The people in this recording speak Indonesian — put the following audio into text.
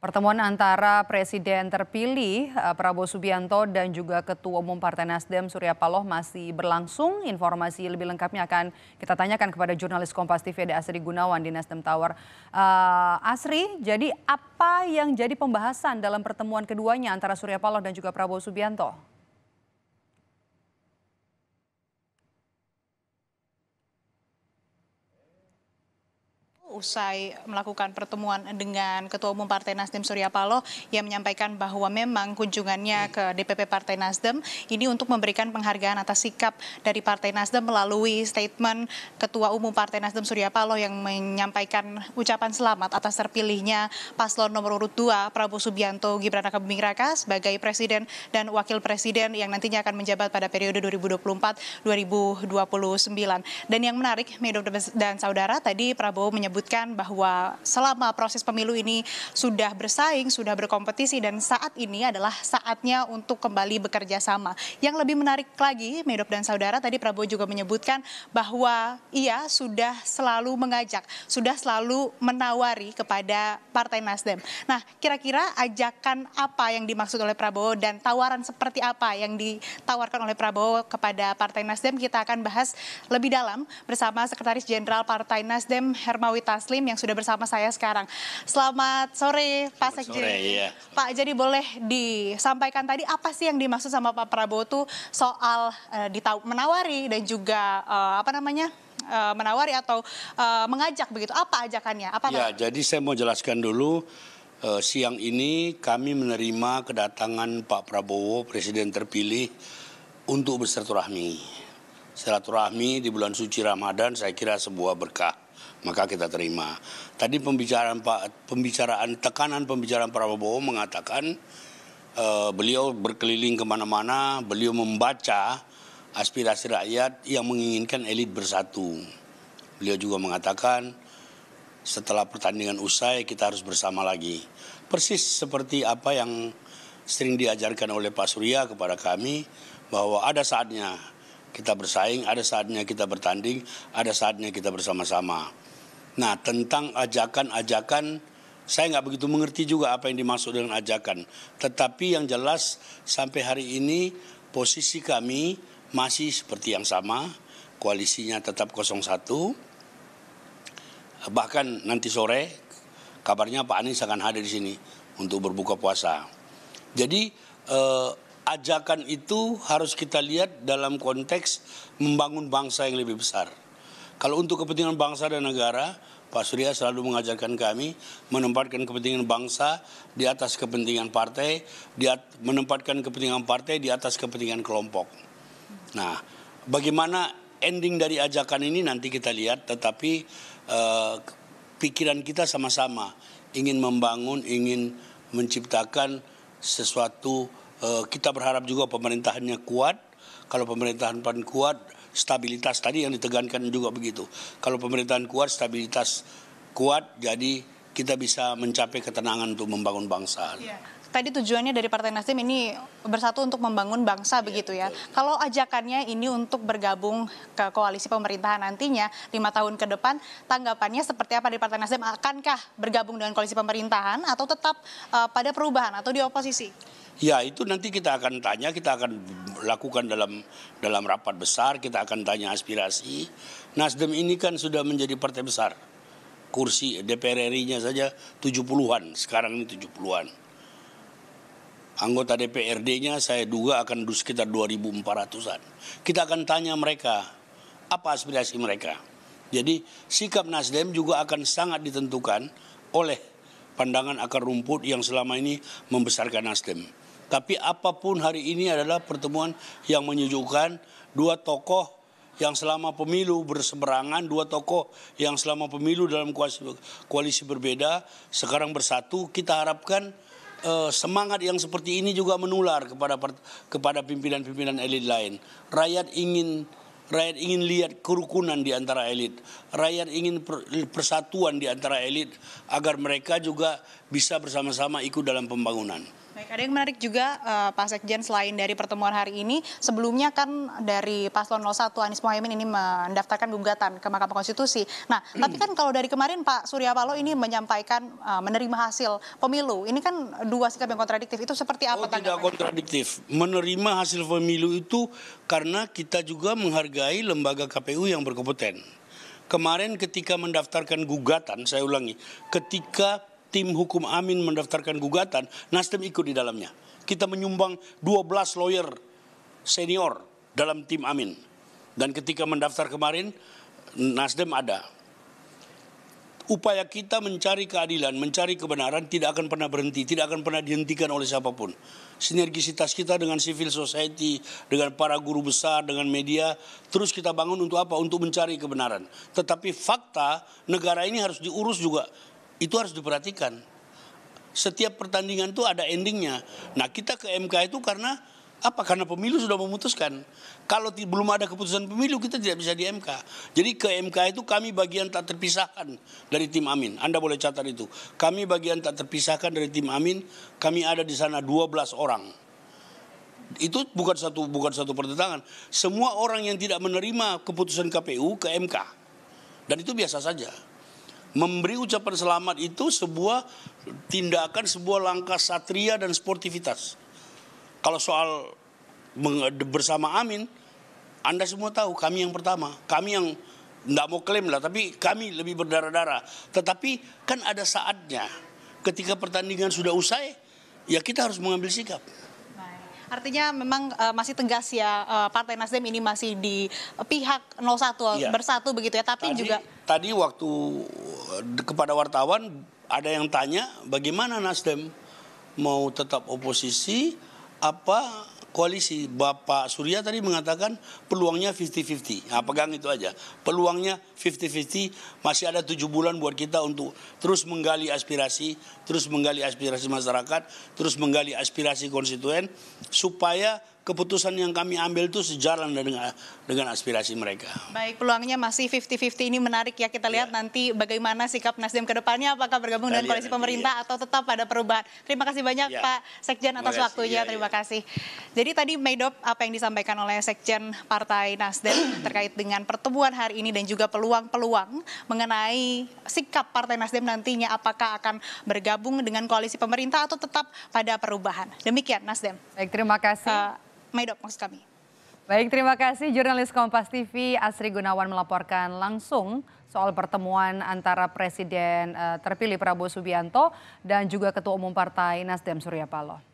Pertemuan antara Presiden terpilih eh, Prabowo Subianto dan juga Ketua Umum Partai Nasdem Surya Paloh masih berlangsung. Informasi lebih lengkapnya akan kita tanyakan kepada jurnalis Kompas TV ada Asri Gunawan di Nasdem Tower. Uh, Asri, jadi apa yang jadi pembahasan dalam pertemuan keduanya antara Surya Paloh dan juga Prabowo Subianto? Usai melakukan pertemuan dengan Ketua Umum Partai Nasdem Surya Paloh yang menyampaikan bahwa memang kunjungannya ke DPP Partai Nasdem ini untuk memberikan penghargaan atas sikap dari Partai Nasdem melalui statement Ketua Umum Partai Nasdem Surya Paloh yang menyampaikan ucapan selamat atas terpilihnya paslon nomor urut 2 Prabowo Subianto Gibran Raka Buming Raka sebagai Presiden dan Wakil Presiden yang nantinya akan menjabat pada periode 2024-2029. Dan yang menarik, Medo dan Saudara, tadi Prabowo menyebut menyebutkan bahwa selama proses pemilu ini sudah bersaing, sudah berkompetisi dan saat ini adalah saatnya untuk kembali bekerja sama. Yang lebih menarik lagi, Medok dan saudara tadi Prabowo juga menyebutkan bahwa ia sudah selalu mengajak, sudah selalu menawari kepada Partai Nasdem. Nah, kira-kira ajakan apa yang dimaksud oleh Prabowo dan tawaran seperti apa yang ditawarkan oleh Prabowo kepada Partai Nasdem kita akan bahas lebih dalam bersama Sekretaris Jenderal Partai Nasdem Hermawi Taslim yang sudah bersama saya sekarang. Selamat sore Pak Sekjen. Sore, iya. Pak, jadi boleh disampaikan tadi apa sih yang dimaksud sama Pak Prabowo tuh soal uh, menawari dan juga uh, apa namanya? Eh, menawari atau uh, mengajak begitu. Apa ajakannya? Apa Ya, apa? jadi saya mau jelaskan dulu siang ini kami menerima kedatangan Pak Prabowo presiden terpilih untuk bersilaturahmi silaturahmi di bulan suci Ramadan saya kira sebuah berkah maka kita terima. Tadi pembicaraan Pak pembicaraan tekanan pembicaraan Prabowo mengatakan uh, beliau berkeliling kemana-mana, beliau membaca aspirasi rakyat yang menginginkan elit bersatu. Beliau juga mengatakan setelah pertandingan usai kita harus bersama lagi. Persis seperti apa yang sering diajarkan oleh Pak Surya kepada kami bahwa ada saatnya kita bersaing, ada saatnya kita bertanding, ada saatnya kita bersama-sama. Nah tentang ajakan-ajakan saya nggak begitu mengerti juga apa yang dimaksud dengan ajakan. Tetapi yang jelas sampai hari ini posisi kami masih seperti yang sama, koalisinya tetap 01. Bahkan nanti sore kabarnya Pak Anies akan hadir di sini untuk berbuka puasa. Jadi eh, ajakan itu harus kita lihat dalam konteks membangun bangsa yang lebih besar. Kalau untuk kepentingan bangsa dan negara, Pak Surya selalu mengajarkan kami menempatkan kepentingan bangsa di atas kepentingan partai, di at menempatkan kepentingan partai di atas kepentingan kelompok. Nah, bagaimana ending dari ajakan ini nanti kita lihat, tetapi eh, pikiran kita sama-sama ingin membangun, ingin menciptakan sesuatu. Eh, kita berharap juga pemerintahannya kuat. Kalau pemerintahan pan kuat, stabilitas tadi yang ditegankan juga begitu. Kalau pemerintahan kuat, stabilitas kuat, jadi kita bisa mencapai ketenangan untuk membangun bangsa. Yeah tadi tujuannya dari Partai Nasdem ini bersatu untuk membangun bangsa iya, begitu ya. Kalau ajakannya ini untuk bergabung ke koalisi pemerintahan nantinya lima tahun ke depan, tanggapannya seperti apa di Partai Nasdem? Akankah bergabung dengan koalisi pemerintahan atau tetap uh, pada perubahan atau di oposisi? Ya itu nanti kita akan tanya, kita akan lakukan dalam dalam rapat besar, kita akan tanya aspirasi. Nasdem ini kan sudah menjadi partai besar. Kursi DPR RI-nya saja 70-an, sekarang ini 70-an Anggota DPRD-nya saya duga akan sekitar 2.400-an. Kita akan tanya mereka apa aspirasi mereka. Jadi sikap Nasdem juga akan sangat ditentukan oleh pandangan akar rumput yang selama ini membesarkan Nasdem. Tapi apapun hari ini adalah pertemuan yang menyejukkan dua tokoh yang selama pemilu berseberangan, dua tokoh yang selama pemilu dalam koalisi berbeda, sekarang bersatu, kita harapkan eh, semangat yang seperti ini juga menular kepada kepada pimpinan-pimpinan elit lain. Rakyat ingin rakyat ingin lihat kerukunan di antara elit. Rakyat ingin persatuan di antara elit agar mereka juga bisa bersama-sama ikut dalam pembangunan. Baik, ada yang menarik juga uh, Pak Sekjen selain dari pertemuan hari ini, sebelumnya kan dari Paslon 01 Anies Mohaimin ini mendaftarkan gugatan ke Mahkamah Konstitusi. Nah, tapi kan kalau dari kemarin Pak Surya Paloh ini menyampaikan uh, menerima hasil pemilu. Ini kan dua sikap yang kontradiktif. Itu seperti apa? Oh, tidak kontradiktif. Menerima hasil pemilu itu karena kita juga menghargai lembaga KPU yang berkompeten. Kemarin ketika mendaftarkan gugatan, saya ulangi, ketika tim hukum Amin mendaftarkan gugatan, Nasdem ikut di dalamnya. Kita menyumbang 12 lawyer senior dalam tim Amin. Dan ketika mendaftar kemarin, Nasdem ada. Upaya kita mencari keadilan, mencari kebenaran tidak akan pernah berhenti, tidak akan pernah dihentikan oleh siapapun. Sinergisitas kita dengan civil society, dengan para guru besar, dengan media, terus kita bangun untuk apa? Untuk mencari kebenaran. Tetapi fakta negara ini harus diurus juga itu harus diperhatikan. Setiap pertandingan itu ada endingnya. Nah kita ke MK itu karena apa? Karena pemilu sudah memutuskan. Kalau belum ada keputusan pemilu kita tidak bisa di MK. Jadi ke MK itu kami bagian tak terpisahkan dari tim Amin. Anda boleh catat itu. Kami bagian tak terpisahkan dari tim Amin. Kami ada di sana 12 orang itu bukan satu bukan satu pertentangan. Semua orang yang tidak menerima keputusan KPU ke MK. Dan itu biasa saja. Memberi ucapan selamat itu sebuah tindakan, sebuah langkah satria dan sportivitas. Kalau soal bersama Amin, Anda semua tahu kami yang pertama, kami yang tidak mau klaim lah, tapi kami lebih berdarah-darah. Tetapi kan ada saatnya ketika pertandingan sudah usai, ya kita harus mengambil sikap. Artinya memang uh, masih tegas ya uh, Partai Nasdem ini masih di pihak 01 ya. bersatu begitu ya. Tapi Tadi, juga tadi waktu eh, kepada wartawan ada yang tanya bagaimana Nasdem mau tetap oposisi apa koalisi Bapak Surya tadi mengatakan peluangnya 50-50. Nah, pegang itu aja. Peluangnya 50-50 masih ada tujuh bulan buat kita untuk terus menggali aspirasi, terus menggali aspirasi masyarakat, terus menggali aspirasi konstituen supaya keputusan yang kami ambil itu sejalan dengan dengan aspirasi mereka. Baik, peluangnya masih 50-50 ini menarik ya kita lihat ya. nanti bagaimana sikap Nasdem ke depannya apakah bergabung kita dengan koalisi pemerintah ya. atau tetap pada perubahan. Terima kasih banyak ya. Pak Sekjen atas waktunya. Ya, Terima ya. kasih. Jadi tadi Medop apa yang disampaikan oleh Sekjen Partai Nasdem terkait dengan pertemuan hari ini dan juga peluang-peluang mengenai sikap Partai Nasdem nantinya apakah akan bergabung dengan koalisi pemerintah atau tetap pada perubahan. Demikian Nasdem. Baik, terima kasih. Uh, Maidop maksud kami. Baik, terima kasih jurnalis Kompas TV Asri Gunawan melaporkan langsung soal pertemuan antara Presiden eh, terpilih Prabowo Subianto dan juga Ketua Umum Partai Nasdem Surya Paloh.